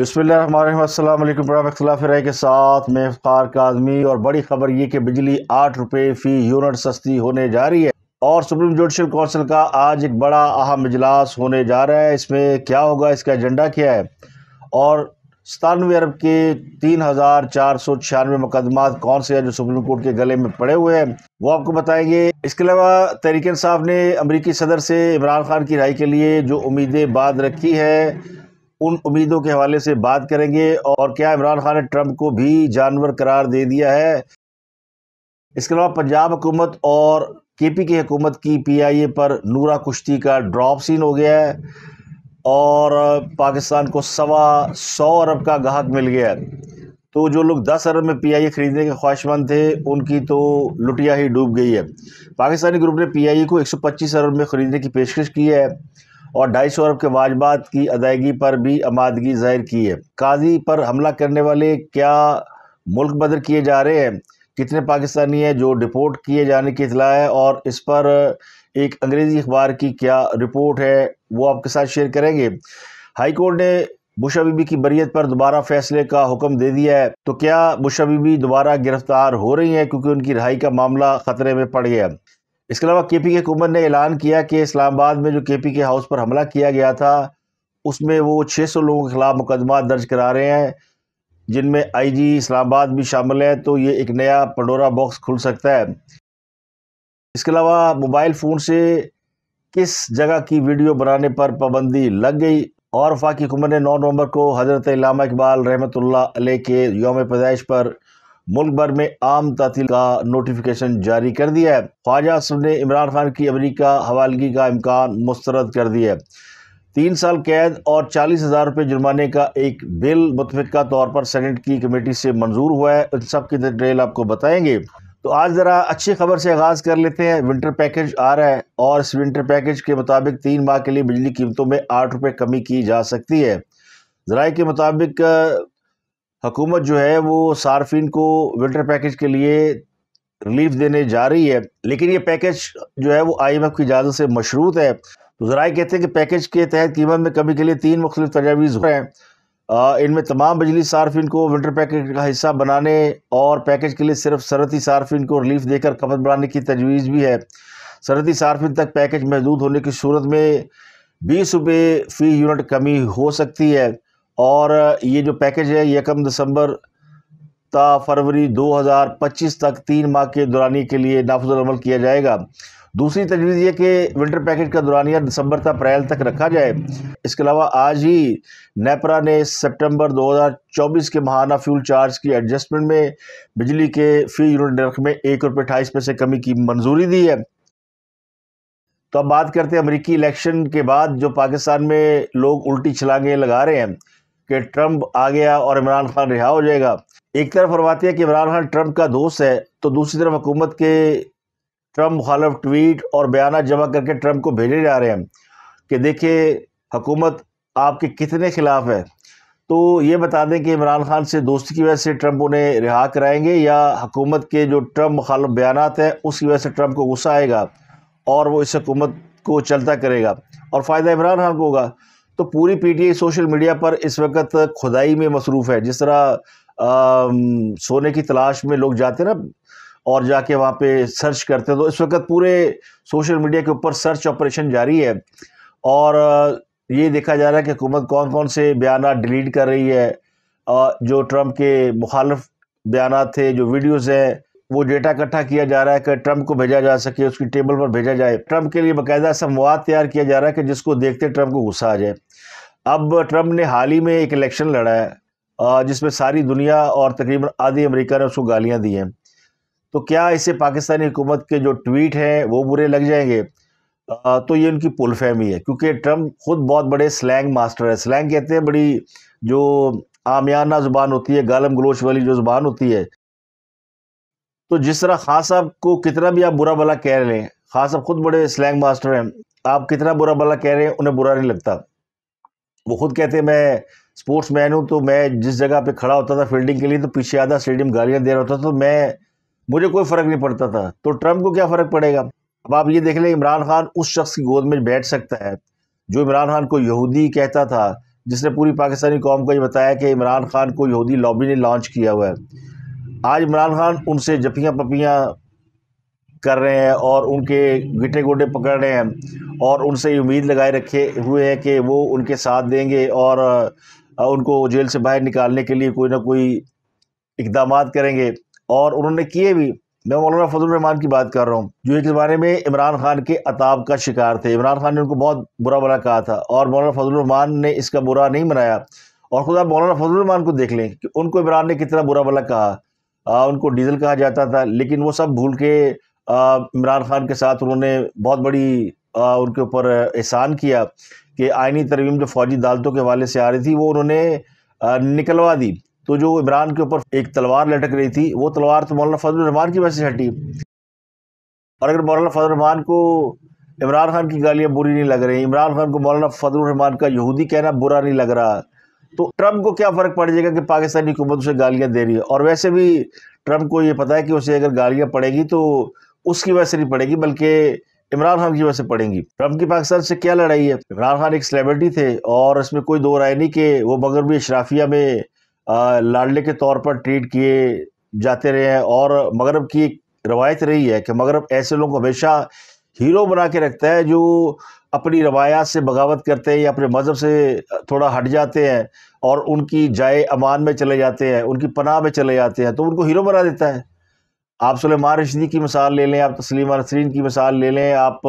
बसमिलकुम बरखलाफराय के साथ मैं का आदमी और बड़ी खबर ये कि बिजली आठ रुपये फ़ी यूनिट सस्ती होने जा रही है और सुप्रीम जुडिशल कौंसिल का आज एक बड़ा अहम इजलास होने जा रहा है इसमें क्या होगा इसका एजेंडा क्या है और सतानवे अरब के तीन हज़ार चार सौ छियानवे मुकदमा कौन से हैं जो सुप्रीम कोर्ट के गले में पड़े हुए हैं वो आपको बताएंगे इसके अलावा तहरीकन साहब ने अमरीकी सदर से इमरान खान की राय के लिए जो उम्मीदें बाद रखी है उन उम्मीदों के हवाले से बात करेंगे और क्या इमरान खान ने ट्रंप को भी जानवर करार दे दिया है इसके अलावा पंजाब हुकूमत और के पी के हुकूमत की पी आई ए पर नूरा कुश्ती का ड्रॉप सीन हो गया है और पाकिस्तान को सवा सौ अरब का गाहक मिल गया है तो जो लोग दस अरब में पी आई ए ख़रीदने के ख्वाहिशमंद थे उनकी तो लुटिया ही डूब गई है पाकिस्तानी ग्रुप ने पी आई ए को एक सौ पच्चीस अरब में ख़रीदने की पेशकश की है और ढाई सौ अरब के वाजबात की अदायगी पर भी आमादगी जाहिर की है काजी पर हमला करने वाले क्या मुल्क बदर किए जा रहे हैं कितने पाकिस्तानी हैं जो डिपोर्ट किए जाने की इतला है और इस पर एक अंग्रेज़ी अखबार की क्या रिपोर्ट है वो आपके साथ शेयर करेंगे हाई कोर्ट ने बुशा बीबी की बरीत पर दोबारा फैसले का हुक्म दे दिया है तो क्या बुशा बीबी दोबारा गिरफ्तार हो रही हैं क्योंकि उनकी रिहाई का मामला खतरे में पड़ गया इसके अलावा के पी के कुमर ने ऐलान किया कि इस्लामाबाद में जो के पी के हाउस पर हमला किया गया था उसमें वो छः सौ लोगों के ख़िलाफ़ मुकदमा दर्ज करा रहे हैं जिनमें आई जी इस्लामाबाद भी शामिल हैं तो ये एक नया पंडोरा बॉक्स खुल सकता है इसके अलावा मोबाइल फ़ोन से किस जगह की वीडियो बनाने पर पाबंदी लग गई और फाकी हुकूमत ने नौ नवंबर को हज़रत इलामा इकबाल रहमत के योम पैदाइश पर मुल्क भर में आम तातील का नोटिफिकेशन जारी कर दिया है ख्वाजा असलम ने इमरान खान की अमरीका हवालगी का इम्कान मुस्रद कर दिया है तीन साल कैद और चालीस हज़ार रुपये जुर्माने का एक बिल मुतफ़ा तौर पर सेनेट की कमेटी से मंजूर हुआ है इन सब की डिटेल आपको बताएंगे तो आज ज़रा अच्छी खबर से आगाज़ कर लेते हैं विंटर पैकेज आ रहा है और इस विंटर पैकेज के मुताबिक तीन माह के लिए बिजली कीमतों में आठ रुपये कमी की जा सकती है जरा के मुताबिक हुकूमत जो है वो सार्फिन को विंटर पैकेज के लिए रिलीफ देने जा रही है लेकिन ये पैकेज जो है वो आई एम एफ की इजाज़त से मशरूत है तो ज़राए कहते हैं कि पैकेज के तहत कीमत में कमी के लिए तीन मुख्तलिफ तजावीज़ हैं इनमें तमाम बिजली सार्फिन को विंटर पैकेज का हिस्सा बनाने और पैकेज के लिए सिर्फ सरहदी सार्फिन को रिलीफ देकर खपत बढ़ाने की तजवीज़ भी है सरहदी सार्फिन तक पैकेज महदूद होने की सूरत में बीस रुपये फ़ी यूनिट कमी हो सकती है और ये जो पैकेज है यकम दिसंबर ता फरवरी 2025 तक तीन माह के दौरानी के लिए नाफजल किया जाएगा दूसरी तजवीज़ ये कि विंटर पैकेज का दौरानिया दिसंबर तक अप्रैल तक रखा जाए इसके अलावा आज ही नेपरा ने सितंबर 2024 के महाना फ्यूल चार्ज की एडजस्टमेंट में बिजली के फी यूनिट रख में एक रुपये अठाईस पैसे कमी की मंजूरी दी है तो अब बात करते हैं अमरीकी इलेक्शन के बाद जो पाकिस्तान में लोग उल्टी छलांगे लगा रहे हैं कि ट्रंप आ गया और इमरान खान रिहा हो जाएगा एक तरफ फरमाती है कि इमरान खान ट्रंप का दोस्त है तो दूसरी तरफ हुकूमत के ट्रंप मुखालफ ट्वीट और बयान जमा करके ट्रंप को भेजे जा रहे हैं कि देखिए हुकूमत आपके कितने खिलाफ है तो ये बता दें कि इमरान खान से दोस्ती की वजह से ट्रंप उन्हें रिहा कराएंगे या हकूमत के जो ट्रंप मुखालफ बयान हैं उसकी वजह से ट्रंप को गुस्सा आएगा और वो इस हुकूमत को चलता करेगा और फ़ायदा इमरान खान को होगा तो पूरी पीटीआई सोशल मीडिया पर इस वक्त खुदाई में मसरूफ़ है जिस तरह सोने की तलाश में लोग जाते ना और जाके वहाँ पे सर्च करते हैं तो इस वक्त पूरे सोशल मीडिया के ऊपर सर्च ऑपरेशन जारी है और ये देखा जा रहा है कि हुकूमत कौन कौन से बयान डिलीट कर रही है जो ट्रंप के मुखालफ बयान थे जो वीडियोज़ हैं वो डेटा इकट्ठा किया जा रहा है कि ट्रम्प को भेजा जा सके उसकी टेबल पर भेजा जाए ट्रम्प के लिए बाकायदा समवाद तैयार किया जा रहा है कि जिसको देखते ट्रम्प को गुस्सा आ जाए अब ट्रम्प ने हाल ही में एक इलेक्शन लड़ा है जिसमें सारी दुनिया और तकरीबन आधी अमेरिका ने उसको गालियाँ दी हैं तो क्या इसे पाकिस्तानी हुकूमत के जो ट्वीट हैं वो बुरे लग जाएंगे तो ये उनकी पुलफहमी है क्योंकि ट्रंप खुद बहुत बड़े स्लैंग मास्टर है स्लैंग कहते हैं बड़ी जो आमियाना ज़ुबान होती है गालम गलोच वाली जो ज़ुबान होती है तो जिस तरह खास साहब को कितना भी आप बुरा भला कह रहे हैं खास साहब खुद बड़े स्लैंग मास्टर हैं आप कितना बुरा भला कह रहे हैं उन्हें बुरा नहीं लगता वो खुद कहते हैं मैं स्पोर्ट्स मैन हूँ तो मैं जिस जगह पे खड़ा होता था फील्डिंग के लिए तो पीछे आधा स्टेडियम गालियाँ दे रहा होता था तो मैं मुझे कोई फ़र्क नहीं पड़ता था तो ट्रंप को क्या फ़र्क पड़ेगा अब आप ये देख लें इमरान खान उस शख्स की गोद में बैठ सकता है जो इमरान खान को यहूदी कहता था जिसने पूरी पाकिस्तानी कौम को ये बताया कि इमरान खान को यहूदी लॉबी ने लॉन्च किया हुआ है आज इमरान खान उनसे जपियाँ पपियाँ कर रहे हैं और उनके गिटे गोटे पकड़ रहे हैं और उनसे उम्मीद लगाए रखे हुए हैं कि वो उनके साथ देंगे और उनको जेल से बाहर निकालने के लिए कोई ना कोई इकदाम करेंगे और उन्होंने किए भी मैं मौलाना फजल रहमान की बात कर रहा हूँ जो एक ज़माने में इमरान खान के अताब का शिकार थे इमरान खान ने उनको बहुत बुरा भला कहा था और मौलाना फजल रहमान ने इसका बुरा नहीं मनाया और खुदा मौलाना फजल रहमान को देख लें कि उनको इमरान ने कितना बुरा भला कहा आ, उनको डीजल कहा जाता था लेकिन वो सब भूल के इमरान खान के साथ उन्होंने बहुत बड़ी आ, उनके ऊपर एहसान किया कि आइनी तरवीम जो फौजी अदालतों के हवाले से आ रही थी वो उन्होंने निकलवा दी तो जो इमरान के ऊपर एक तलवार लटक रही थी वो तलवार तो मौलाना फजल रहमान की वजह से हटी और अगर मौलाना फजल रहमान को इमरान खान की गालियाँ बुरी नहीं लग रही इमरान खान को मौलाना फजल रहमान का यहूदी कहना बुरा नहीं लग रहा तो ट्रंप को क्या फ़र्क पड़ जाएगा कि पाकिस्तानी हुकूमत उसे गालियाँ दे रही है और वैसे भी ट्रम्प को ये पता है कि उसे अगर गालियाँ पड़ेगी तो उसकी वजह से नहीं पड़ेगी बल्कि इमरान खान की वजह से पड़ेंगी ट्रंप की पाकिस्तान से क्या लड़ाई है इमरान खान एक सेलिब्रिटी थे और इसमें कोई दो राय नहीं कि वो मगरबी अशराफिया में लाडले के तौर पर ट्रीट किए जाते रहे हैं और मगरब की एक रवायत रही है कि मगरब ऐसे लोग हमेशा हीरो बना के रखता है जो अपनी रवायात से बगावत करते हैं या अपने मज़हब से थोड़ा हट जाते हैं और उनकी जाए अमान में चले जाते हैं उनकी पनाह में चले जाते हैं तो उनको हीरो बना देता है आप सलेमान रशदी की मिसाल ले लें आप तस्लीम नसरीन की मिसाल ले लें आप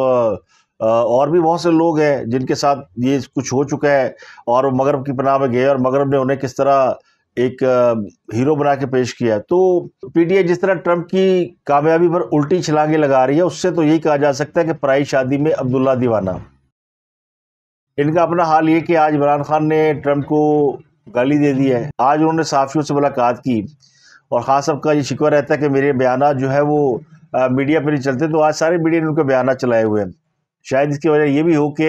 और भी बहुत से लोग हैं जिनके साथ ये कुछ हो चुका है और मगरब की पनाह में गए और मगरब ने उन्हें किस तरह एक हीरो बना के पेश किया तो पीटीआई जिस तरह ट्रंप की कामयाबी पर उल्टी छलांगे लगा रही है उससे तो यही कहा जा सकता है कि पराई शादी में अब्दुल्ला दीवाना इनका अपना हाल ये कि आज इमरान खान ने ट्रंप को गाली दे दी है आज उन्होंने साफियों से मुलाकात की और ख़ास सबका ये शिकवा रहता है कि मेरे बयान जो है वो आ, मीडिया पर नहीं चलते तो आज सारे मीडिया ने उनके बयान चलाए हुए हैं शायद इसकी वजह ये भी हो कि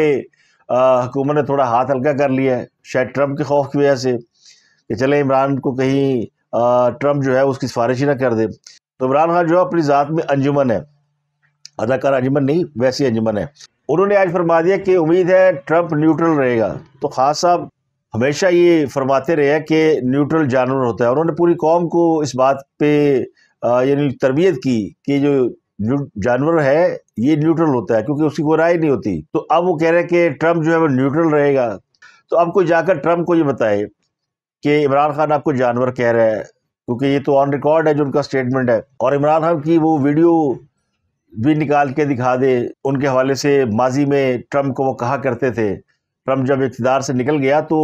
हुकूमत ने थोड़ा हाथ हल्का कर लिया है शायद ट्रंप के खौफ की वजह से कि चले इमरान को कहीं ट्रंप जो है उसकी सिफारिश ही ना कर दे तो इमरान खान जो है अपनी ज़ात में अंजुमन है अदाकार अंजुमन नहीं वैसी अंजुमन है उन्होंने आज फरमा दिया कि उम्मीद है ट्रंप न्यूट्रल रहेगा तो खास साहब हमेशा ये फरमाते रहे कि न्यूट्रल जानवर होता है उन्होंने पूरी कौम को इस बात पे यानी तरबियत की कि जो जानवर है ये न्यूट्रल होता है क्योंकि उसकी कोई राय नहीं होती तो अब वो कह रहे हैं कि ट्रंप जो है वो न्यूट्रल रहेगा तो अब कोई जाकर ट्रंप को ये बताए कि इमरान खान आपको जानवर कह रहा है क्योंकि ये तो ऑन रिकॉर्ड है जो उनका स्टेटमेंट है और इमरान खान की वो वीडियो भी निकाल के दिखा दे उनके हवाले से माजी में ट्रम्प को वो कहा करते थे ट्रम्प जब इकतदार से निकल गया तो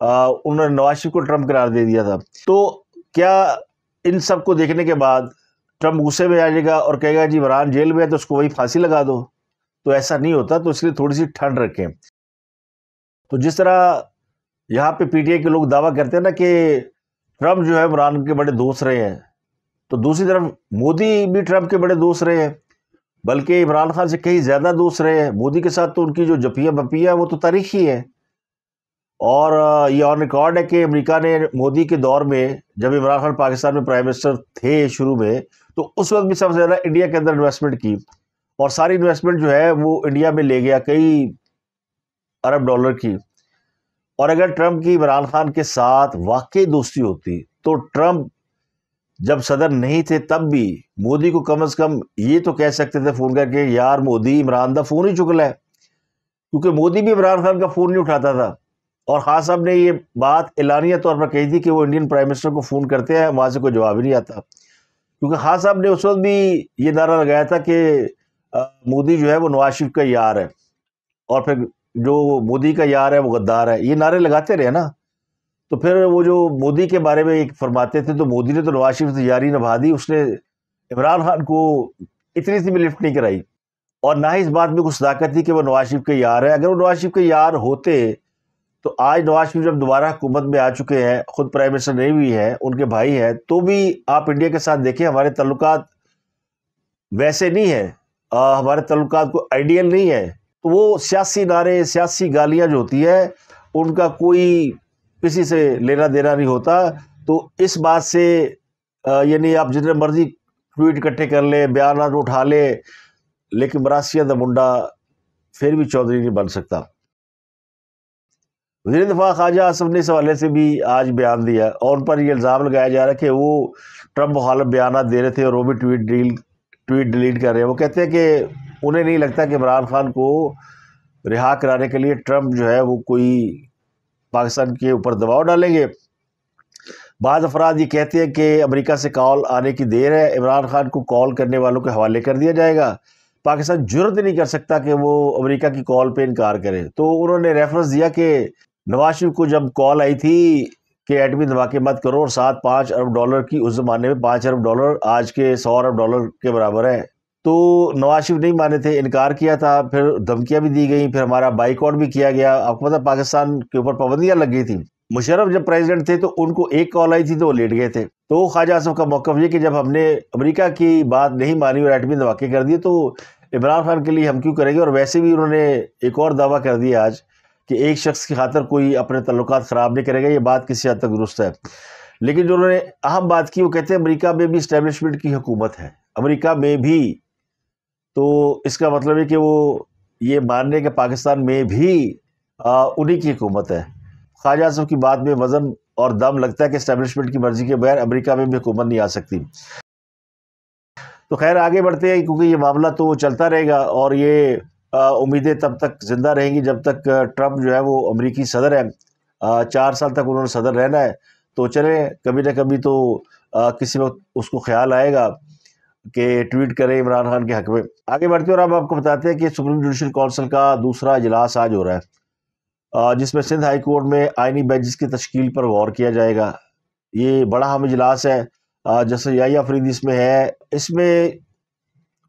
उन्होंने नवाज शरीफ को ट्रम्प करार दे दिया था तो क्या इन सब को देखने के बाद ट्रम्प गुस्से में आ जाएगा और कहेगा जी वरान जेल में है तो उसको वही फांसी लगा दो तो ऐसा नहीं होता तो इसलिए थोड़ी सी ठंड रखें तो जिस तरह यहाँ पे पीटीआई के लोग दावा करते हैं ना कि ट्रम्प जो है इमरान के बड़े दोस्त रहे हैं तो दूसरी तरफ मोदी भी ट्रम्प के बड़े दोस्त रहे हैं बल्कि इमरान खान से कहीं ज़्यादा दोस्त रहे हैं मोदी के साथ तो उनकी जो जपिया बपिया वो तो तारीखी है और ये ऑन रिकॉर्ड है कि अमेरिका ने मोदी के दौर में जब इमरान खान पाकिस्तान में प्राइम मिनिस्टर थे शुरू में तो उस वक्त भी सबसे ज़्यादा इंडिया के अंदर इन्वेस्टमेंट की और सारी इन्वेस्टमेंट जो है वो इंडिया में ले गया कई अरब डॉलर की और अगर ट्रंप की इमरान खान के साथ वाकई दोस्ती होती तो ट्रंप जब सदर नहीं थे तब भी मोदी को कम अज़ कम ये तो कह सकते थे फ़ोन करके यार मोदी इमरान का फ़ोन ही चुक लाए क्योंकि मोदी भी इमरान खान का फ़ोन नहीं उठाता था और ख़ास हाँ, साहब ने ये बात एलानिया तौर पर कही थी कि वो इंडियन प्राइम मिनिस्टर को फ़ोन करते हैं वहाँ से कोई जवाब ही नहीं आता क्योंकि ख़ास हाँ, साहब ने उस वक्त भी ये नारा लगाया था कि मोदी जो है वो नवाज शरीफ का यार है और फिर जो मोदी का यार है वो गद्दार है ये नारे लगाते रहे ना तो फिर वो जो मोदी के बारे में एक फरमाते थे तो मोदी ने तो नवाज शरीफ से यारी नभा दी उसने इमरान खान को इतनी सी भी लिफ्ट नहीं कराई और ना ही इस बात में कुछ सदाकत थी कि वो नवाज शरीफ के यार है अगर वो नवाज शरीफ के यार होते तो आज नवाज शरीफ जब दोबारा हुकूमत में आ चुके हैं खुद प्राइम मिनिस्टर नहीं भी हैं उनके भाई हैं तो भी आप इंडिया के साथ देखें हमारे तल्लक वैसे नहीं है आ, हमारे तल्लक को आइडियल नहीं है तो वो सियासी नारे सियासी गालियाँ जो होती है उनका कोई किसी से लेना देना नहीं होता तो इस बात से यानी आप जितने मर्जी ट्वीट इकट्ठे कर ले बयान उठा ले लेकिन मरासिया द मुंडा फिर भी चौधरी नहीं बन सकता वजीर दफा ख्वाजा आसफ ने इस हवाले से भी आज बयान दिया और उन पर यह इल्ज़ाम लगाया जा रहा है कि वो ट्रंप मुखालफ बयान दे रहे थे और वो भी ट्वीट डील ट्वीट डिलीट कर रहे हैं वो कहते हैं कि उन्हें नहीं लगता कि इमरान खान को रिहा कराने के लिए ट्रंप जो है वो कोई पाकिस्तान के ऊपर दबाव डालेंगे बाद अफराद ये कहते हैं कि अमेरिका से कॉल आने की देर है इमरान खान को कॉल करने वालों के हवाले कर दिया जाएगा पाकिस्तान जरूरत नहीं कर सकता कि वो अमेरिका की कॉल पे इनकार करे तो उन्होंने रेफरेंस दिया कि नवाज शरीफ को जब कॉल आई थी कि एटमी धमाके मत करो और सात पाँच अरब डॉलर की उस ज़माने में पाँच अरब डॉलर आज के सौ अरब डॉलर के बराबर है तो नवाज शरीफ नहीं माने थे इनकार किया था फिर धमकियाँ भी दी गई फिर हमारा बाइकआउट भी किया गया आपको पता पाकिस्तान के ऊपर पाबंदियाँ लग गई थी मुशरफ जब प्रेसिडेंट थे तो उनको एक कॉल आई थी तो वो लेट गए थे तो ख्वाजा आसफ का मौक़ ये कि जब हमने अमेरिका की बात नहीं मानी और एटमी धमाके कर दिए तो इमरान खान के लिए हम क्यों करेंगे और वैसे भी उन्होंने एक और दावा कर दिया आज कि एक शख्स की खातर कोई अपने तल्लक ख़राब नहीं करेगा ये बात किसी हद तक दुरुस्त है लेकिन जो उन्होंने अहम बात की वो कहते हैं अमरीका में भी इस्टेबलिशमेंट की हुकूमत है अमरीका में भी तो इसका मतलब है कि वो ये मानने के पाकिस्तान में भी उन्हीं की हुकूमत है ख्वाजा साहब की बात में वज़न और दम लगता है कि इस्टेबलिशमेंट की मर्ज़ी के बगैर अमेरिका में भी हुकूमत नहीं आ सकती तो खैर आगे बढ़ते हैं क्योंकि ये मामला तो चलता रहेगा और ये उम्मीदें तब तक ज़िंदा रहेंगी जब तक ट्रंप जो है वो अमरीकी सदर है आ, चार साल तक उन्होंने सदर रहना है तो चले कभी ना कभी तो आ, किसी वक्त उसको ख्याल आएगा के ट्वीट करें इमरान खान के हक में आगे बढ़ते हैं और अब आपको बताते हैं कि सुप्रीम जुडिशल काउंसिल का दूसरा इजलास आज हो रहा है जिसमें सिंध हाई कोर्ट में आइनी बेंचेस की तश्कील पर गौर किया जाएगा ये बड़ा हम इजलास है जैसे याया फरीद इसमें है इसमें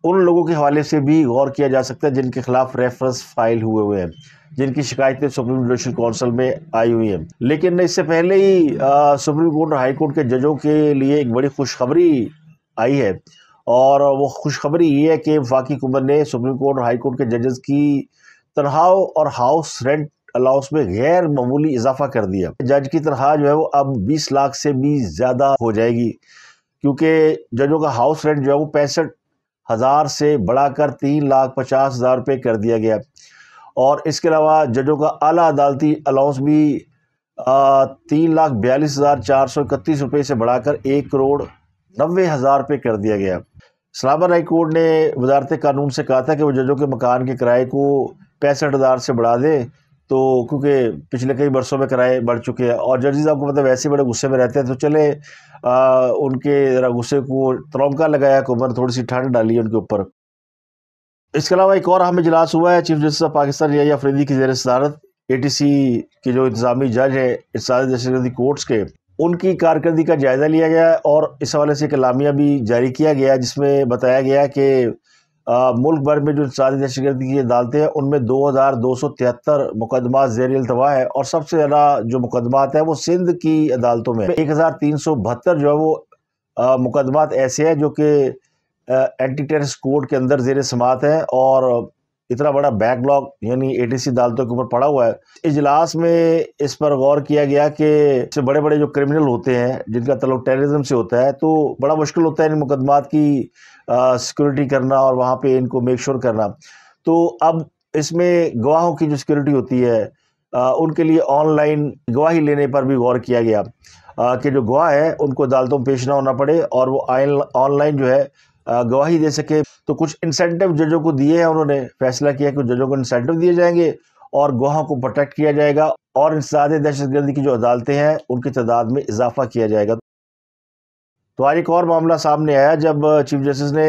उन लोगों के हवाले से भी गौर किया जा सकता है जिनके खिलाफ रेफरेंस फाइल हुए हुए हैं जिनकी शिकायतें सुप्रीम जुडिशल काउंसिल में आई हुई हैं लेकिन इससे पहले ही सुप्रीम कोर्ट और हाई कोर्ट के जजों के लिए एक बड़ी खुशखबरी आई है और वो खुशखबरी ये है कि वफाकी हुकूमत ने सुप्रीम कोर्ट और हाई कोर्ट के जजेस की तनख्वाह और हाउस रेंट अलाउंस में गैर मामूली इजाफा कर दिया जज की तनख्वाह जो है वो अब 20 लाख से भी ज़्यादा हो जाएगी क्योंकि जजों का हाउस रेंट जो है वो पैंसठ हज़ार से बढ़ाकर तीन लाख पचास हज़ार रुपये कर दिया गया और इसके अलावा जजों का अली अदालती अलाउंस भी तीन लाख बयालीस हज़ार चार सौ इकतीस रुपये से बढ़ाकर एक करोड़ नबे हज़ार रुपये कर दिया गया इस्लामा हाई कोर्ट ने वजारत कानून से कहा था कि वो जजों के मकान के किराए को पैंसठ हज़ार से बढ़ा दे तो क्योंकि पिछले कई बरसों में किराए बढ़ चुके हैं और जजेज आपको पता है वैसे बड़े गुस्से में रहते हैं तो चले आ, उनके गुस्से को त्रौका लगाया कोमर थोड़ी सी ठंड डाली उनके ऊपर इसके अलावा एक और अहम इजलास हुआ है चीफ जस्टिस ऑफ पाकिस्तान या अफरीदी की जैर सदारत ए टी सी के जो इंतजामी जज हैं इसारत कोर्ट्स के उनकी कारकर्दगी का जायज़ा लिया गया और इस हवाले से एक लामिया भी जारी किया गया जिसमें बताया गया कि मुल्क भर में जो इंसानी दहशतगर्दी की अदालतें हैं उनमें दो हज़ार दो सौ तिहत्तर मुकदमा जेर अल्तवा है और सबसे ज़्यादा जो मुकदमात हैं वो सिंध की अदालतों में एक हज़ार तीन सौ बहत्तर जो है वो मुकदमात ऐसे हैं जो कि एंटी टेरिस कोड के अंदर जेर समात हैं और इतना बड़ा बैकलॉग यानी एटीसी अदालतों के ऊपर पड़ा हुआ है इजलास में इस पर गौर किया गया कि इससे बड़े बड़े जो क्रिमिनल होते हैं जिनका तलब टेररिज्म से होता है तो बड़ा मुश्किल होता है इन मुकदमात की सिक्योरिटी करना और वहाँ पर इनको मेक श्योर करना तो अब इसमें गवाहों की जो सिक्योरिटी होती है आ, उनके लिए ऑनलाइन गवाही लेने पर भी गौर किया गया आ, कि जो गवाह है उनको अदालतों में पेश ना होना पड़े और वो ऑनलाइन जो है गवाही दे सके तो कुछ इंसेंटिव जजों को दिए हैं उन्होंने फैसला किया कि जजों को इंसेंटिव दिए जाएंगे और गवाहों को प्रोटेक्ट किया जाएगा और दहशत दहशतगर्दी की जो अदालतें हैं उनकी तादाद में इजाफा किया जाएगा तो आज एक और मामला सामने आया जब चीफ जस्टिस ने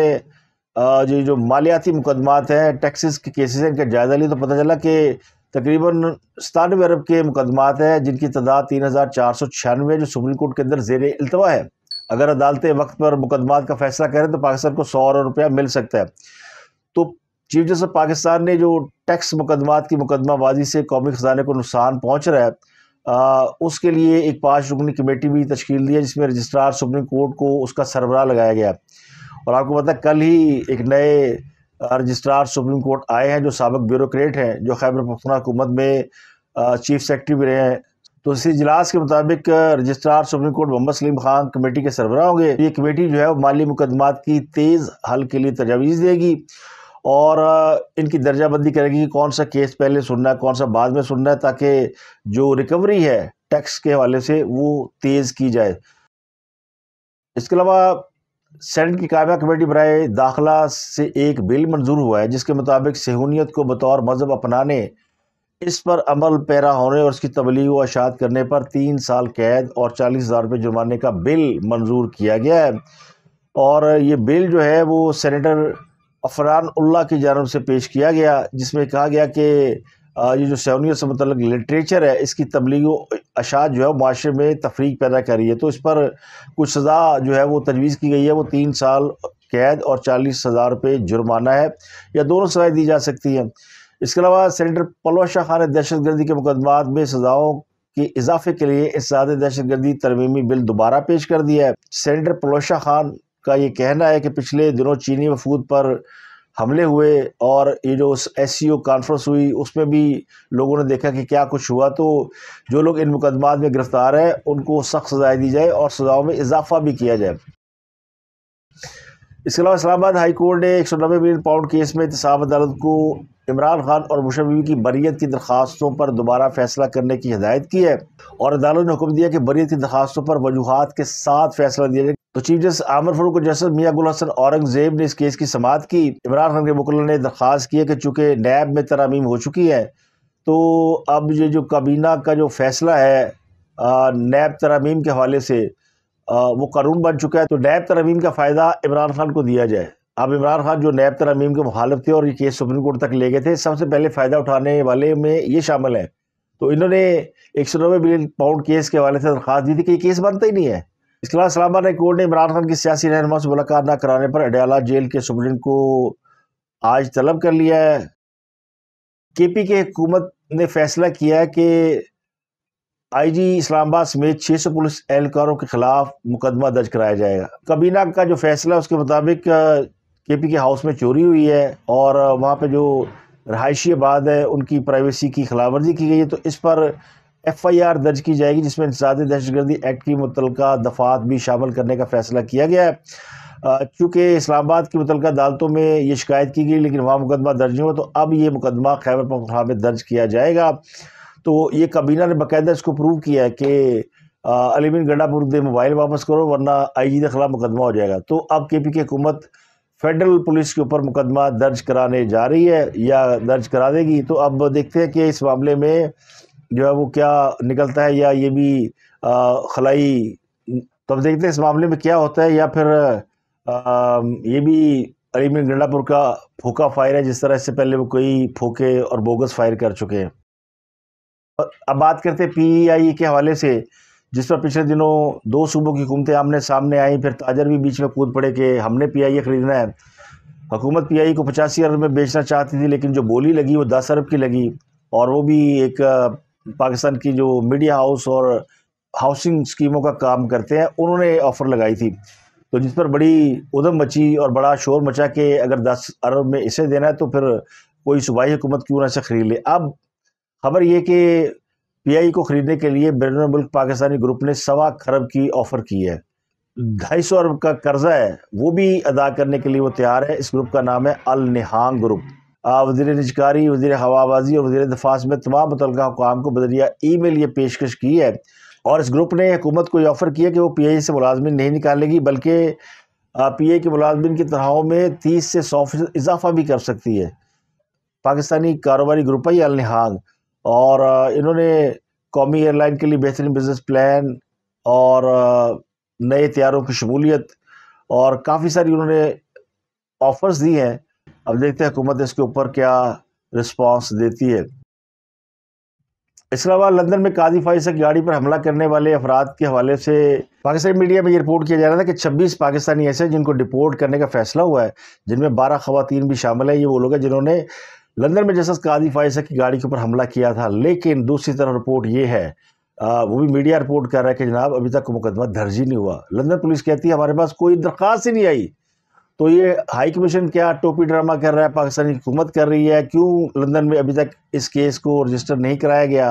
जो जो मालियाती मुकदमात हैं टैक्सेस के केसेस हैं इनका जायज़ा लिया तो पता चला कि तकरीबन सतानवे अरब के मुकदमात हैं जिनकी तादाद तीन हज़ार चार सौ छियानवे जो सुप्रीम कोर्ट के अंदर जेर अल्तवा है अगर अदालतें वक्त पर मुकदमात का फैसला करें तो पाकिस्तान को सौ अरब रुपया मिल सकता है तो चीफ जस्टिस पाकिस्तान ने जो टैक्स मुकदमात की मुकदमाबाजी से कौमी खजाने को नुकसान पहुँच रहा है आ, उसके लिए एक पाँच रुकनी कमेटी भी तश्ील दी है जिसमें रजिस्ट्रार सुप्रीम कोर्ट को उसका सरबराह लगाया गया और आपको पता कल ही एक नए रजिस्ट्रार सुप्रीम कोर्ट आए हैं जो सबक ब्यूरोट हैं जो खैबर पखना हुकूमत में चीफ सेक्रेटरी भी रहे हैं तो इस इजलास के मुताबिक registrar supreme court Mohammad Salim Khan committee के सरबरा होंगे ये कमेटी जो है वो माली मुकदमात की तेज़ हल के लिए तजावीज़ देगी और इनकी दर्जाबंदी करेगी कि कौन सा केस पहले सुनना है कौन सा बाद में सुनना है ताकि जो रिकवरी है टैक्स के हवाले से वो तेज़ की जाए इसके अलावा सेंट की कायबा कमेटी बरए दाखिला से एक बिल मंजूर हुआ है जिसके मुताबिक सहूनीत को बतौर मज़हब अपनाने इस पर अमल पैरा होने और उसकी तबलीग व अशात करने पर तीन साल कैद और चालीस हज़ार रुपये जुर्माने का बिल मंजूर किया गया है और ये बिल जो है वो सेनेटर अफरान उल्ला की जानब से पेश किया गया जिसमें कहा गया कि ये जो सैनियत से मतलब लिटरेचर है इसकी तबलीग अशात जो है माशरे में तफरीक पैदा करी है तो इस पर कुछ सज़ा जो है वो तजवीज़ की गई है वो तीन साल कैद और चालीस हज़ार रुपये जुर्माना है या दोनों सजाएँ दी जा सकती हैं इसके अलावा सेंटर पलवा शाह खान ने दहशत गर्दी के मुकदमात में सजाओं के इजाफे के लिए इस दहशत गर्दी तरमीमी बिल दोबारा पेश कर दिया है सेंटर पलोशा खान का ये कहना है कि पिछले दिनों चीनी वफूद पर हमले हुए और ये जो एस सी ओ कॉन्फ्रेंस हुई उसमें भी लोगों ने देखा कि क्या कुछ हुआ तो जो लोग इन मुकदमात में गिरफ्तार हैं उनको सख्त सजाएं दी जाए और सजाओं में इजाफा भी किया जाए इसके अलावा इस्लामाबाद हाई कोर्ट ने एक सौ नब्बे मिलियन पाउंड केस में इंतसाब अदालत को इमरान खान और मुशर की बरीत की दरख्वास्तों पर दोबारा फैसला करने की हदायत की है और अदालत ने हुक्म दिया कि बरीत की दरख्वास्तों पर वजूहत के साथ फैसला दिया जाए तो चीफ जस्टिस आमर फरूक जस्टिस मियाँ गुल हसन औरंगजेब ने इस केस की समात की इमरान खान के मुकल ने दरख्वास्त की है कि चूंकि नैब में तरामीम हो चुकी है तो अब ये जो काबीना का जो फैसला है नैब तरामीम के हवाले से वो कानून बन चुका है तो नैब तरामीम का फ़ायदा इमरान खान को दिया जाए अब इमरान खान जो नैब तरमीम के मुखालफ थे और ये केस सुप्रीम कोर्ट तक ले गए थे सबसे पहले फ़ायदा उठाने वाले में ये शामिल है तो इन्होंने एक सौ नब्बे बिलियन पाउंड केस के हवाले से दरख्वास्त दी थी कि ये केस बनता ही नहीं है इसके अलावा इस्लामाबाद हाई कोर्ट ने इमरान खान की सियासी रहनमा से मुलाकात न कराने पर अडयाला जेल के सुप्रीम को आज तलब कर लिया है के पी के हुकूमत ने फैसला किया है कि आई जी इस्लामाबाद समेत छः सौ पुलिस एहलकारों के खिलाफ मुकदमा दर्ज कराया जाएगा कबीना का जो फैसला है उसके मुताबिक के पी के हाउस में चोरी हुई है और वहाँ पर जो रहायशी आबाद है उनकी प्राइवेसी की खिलाफवर्जी की गई है तो इस पर एफ़ आई आर दर्ज की जाएगी जिसमें इंसाद दहशतगर्दी एक्ट की मुतल दफ़ात भी शामिल करने का फ़ैसला किया गया है चूँकि इस्लामाबाद की मुतल अदालतों में ये शिकायत की गई लेकिन वहाँ मुकदमा दर्ज नहीं हुआ तो अब ये मुकदमा खैबर पखा में दर्ज किया जाएगा तो ये काबीना ने बाकायदा इसको प्रूव किया है कि अलीमिन गंडापुर दे मोबाइल वापस करो वरना आई जी के खिलाफ मुकदमा हो जाएगा तो अब के पी की हुकूमत फेडरल पुलिस के ऊपर मुकदमा दर्ज कराने जा रही है या दर्ज करा देगी तो अब देखते हैं कि इस मामले में जो है वो क्या निकलता है या ये भी खलाई तो अब देखते हैं इस मामले में क्या होता है या फिर आ, ये भी अलीमीन गंडापुर का फोका फायर है जिस तरह से पहले वो कई फोके और बोगस फायर कर चुके हैं अब बात करते हैं पी के हवाले से जिस पर पिछले दिनों दो सूबों की हुकूमतें आमने सामने आई फिर ताजर भी बीच में कूद पड़े कि हमने पी आई ए e ख़रीदना है हुकूमत पी आई e को पचासी अरब में बेचना चाहती थी लेकिन जो बोली लगी वो दस अरब की लगी और वो भी एक पाकिस्तान की जो मीडिया हाउस और हाउसिंग स्कीमों का काम करते हैं उन्होंने ऑफ़र लगाई थी तो जिस पर बड़ी उधम मची और बड़ा शोर मचा कि अगर दस अरब में इसे देना है तो फिर कोई सूबाई हुकूमत क्यों ना इसे ख़रीद ले अब खबर ये कि पी को खरीदने के लिए बैरून मुल्क पाकिस्तानी ग्रुप ने सवा खरब की ऑफर की है ढाई सौ अरब का कर्जा है वो भी अदा करने के लिए वो तैयार है इस ग्रुप का नाम है अल निहांग ग्रुप वजी निजकारी वजीर हवाबाजी और वजीर दफाज में तमाम मुतल हुकाम को बदरिया ई मेल ये पेशकश की है और इस ग्रुप ने हुकूमत को यह ऑफ़र किया कि वो पी आई से मुलाजमिन नहीं निकालेगी बल्कि पी आई के मुलाजमन की तरहों में तीस से सौ फीसद इजाफा भी कर सकती है पाकिस्तानी कारोबारी ग्रुप है अल निहांग और इन्होंने कौमी एयरलाइन के लिए बेहतरीन बिजनेस प्लान और नए तैयारों की शमूलियत और काफ़ी सारी उन्होंने ऑफर्स दी हैं अब देखते हैं हुकूमत इसके ऊपर क्या रिस्पांस देती है इसके अलावा लंदन में काजी फाइज की गाड़ी पर हमला करने वाले अफराद के हवाले से पाकिस्तानी मीडिया में ये रिपोर्ट किया जा रहा था कि 26 पाकिस्तानी ऐसे हैं जिनको डिपोर्ट करने का फैसला हुआ है जिनमें 12 खवतान भी शामिल है ये वो लोग हैं जिन्होंने लंदन में जस्टिस कादी फाइसा की गाड़ी के ऊपर हमला किया था लेकिन दूसरी तरफ रिपोर्ट ये है आ, वो भी मीडिया रिपोर्ट कर रहा है कि जनाब अभी तक मुकदमा दर्ज ही नहीं हुआ लंदन पुलिस कहती है हमारे पास कोई दरख्वास्त ही नहीं आई तो ये हाई कमीशन क्या टोपी ड्रामा कर रहा है पाकिस्तानी हुकूमत कर रही है क्यों लंदन में अभी तक इस केस को रजिस्टर नहीं कराया गया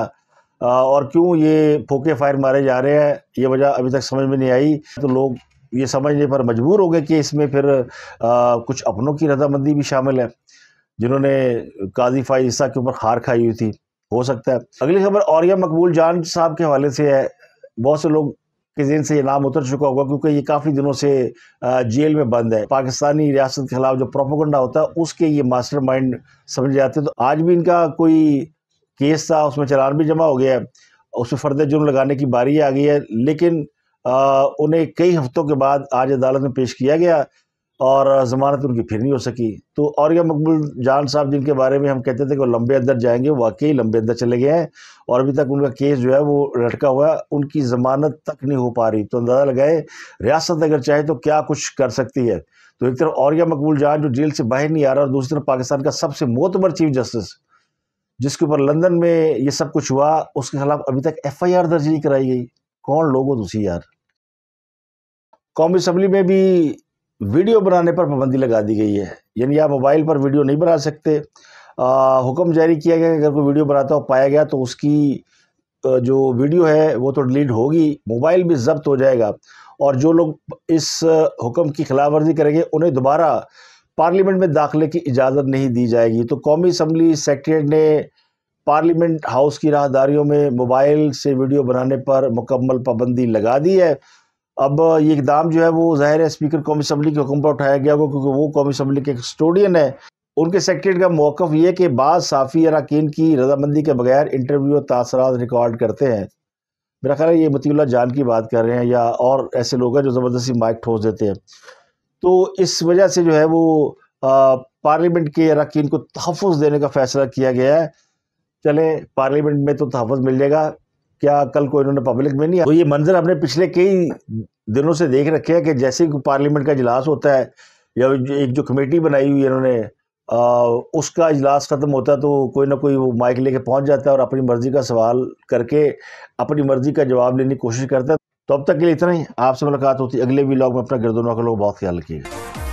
आ, और क्यों ये फोके फायर मारे जा रहे हैं ये वजह अभी तक समझ में नहीं आई तो लोग ये समझने पर मजबूर हो गए कि इसमें फिर आ, कुछ अपनों की रजामंदी भी शामिल है जिन्होंने काजी फाइसा के ऊपर हार खाई हुई थी हो सकता है अगली खबर औरिया मकबूल जान साहब के हवाले से है बहुत से लोग के जेन से ये नाम उतर चुका होगा क्योंकि ये काफ़ी दिनों से जेल में बंद है पाकिस्तानी रियासत के खिलाफ जो प्रोपोगंडा होता है उसके ये मास्टर माइंड जाते हैं तो आज भी इनका कोई केस था उसमें चलान भी जमा हो गया है उसमें फर्द जुर्म लगाने की बारी आ गई है लेकिन आ, उन्हें कई हफ्तों के बाद आज अदालत में पेश किया गया और ज़मानत उनकी फिर नहीं हो सकी तो और यह मकबूल जान साहब जिनके बारे में हम कहते थे कि वो लंबे अंदर जाएंगे वाकई लंबे अंदर चले गए हैं और अभी तक उनका केस जो है वो लटका हुआ है उनकी ज़मानत तक नहीं हो पा रही तो अंदाज़ा लगाए रियासत अगर चाहे तो क्या कुछ कर सकती है तो एक तरफ और यह मकबूल जान जो जेल से बाहर नहीं आ रहा और दूसरी तरफ पाकिस्तान का सबसे मोतबर चीफ जस्टिस जिसके ऊपर लंदन में ये सब कुछ हुआ उसके खिलाफ अभी तक एफ आई आर दर्ज नहीं कराई गई कौन लोग हो दूसरी यार कौमी असम्बली में भी वीडियो बनाने पर पाबंदी लगा दी गई है यानी आप मोबाइल पर वीडियो नहीं बना सकते हुक्म जारी किया गया कि अगर कोई वीडियो बनाता हो पाया गया तो उसकी जो वीडियो है वो तो डिलीट होगी मोबाइल भी जब्त हो जाएगा और जो लोग इस हुक्म की खिलाफवर्जी करेंगे उन्हें दोबारा पार्लियामेंट में दाखिले की इजाज़त नहीं दी जाएगी तो कौमी असम्बली सेक्रेटरीट ने पार्लियामेंट हाउस की राहदारियों में मोबाइल से वीडियो बनाने पर मुकम्मल पाबंदी लगा दी है अब ये इकदाम जो है वो ज़ाहिर है स्पीकर कौमी असम्बली के हुक्म पर उठाया गया होगा क्योंकि वो कौमी असम्बली के कस्टोडियन है उनके सेक्रेटरी का मौक़ ये कि बाद साफ़ी अरकान की रजामंदी के बगैर इंटरव्यू और तासरात रिकॉर्ड करते हैं मेरा ख्याल है ये मतील्ला जान की बात कर रहे हैं या और ऐसे लोग हैं जो ज़बरदस्ती माइक ठोस देते हैं तो इस वजह से जो है वो पार्लियामेंट के अरकान को तहफ़ देने का फ़ैसला किया गया है चलें पार्लियामेंट में तो तहफ़ मिल जाएगा क्या कल को इन्होंने पब्लिक में नहीं तो ये मंजर हमने पिछले कई दिनों से देख रखे हैं कि जैसे ही पार्लियामेंट का इजलास होता है या एक जो कमेटी बनाई हुई है इन्होंने उसका इजलास ख़त्म होता है तो कोई ना कोई वो माइक लेके पहुंच जाता है और अपनी मर्ज़ी का सवाल करके अपनी मर्ज़ी का जवाब लेने की कोशिश करता है तो अब तक के लिए इतना ही आपसे मुलाकात होती है अगले भी में अपना गिरदोनों का लोग बहुत ख्याल रखिएगा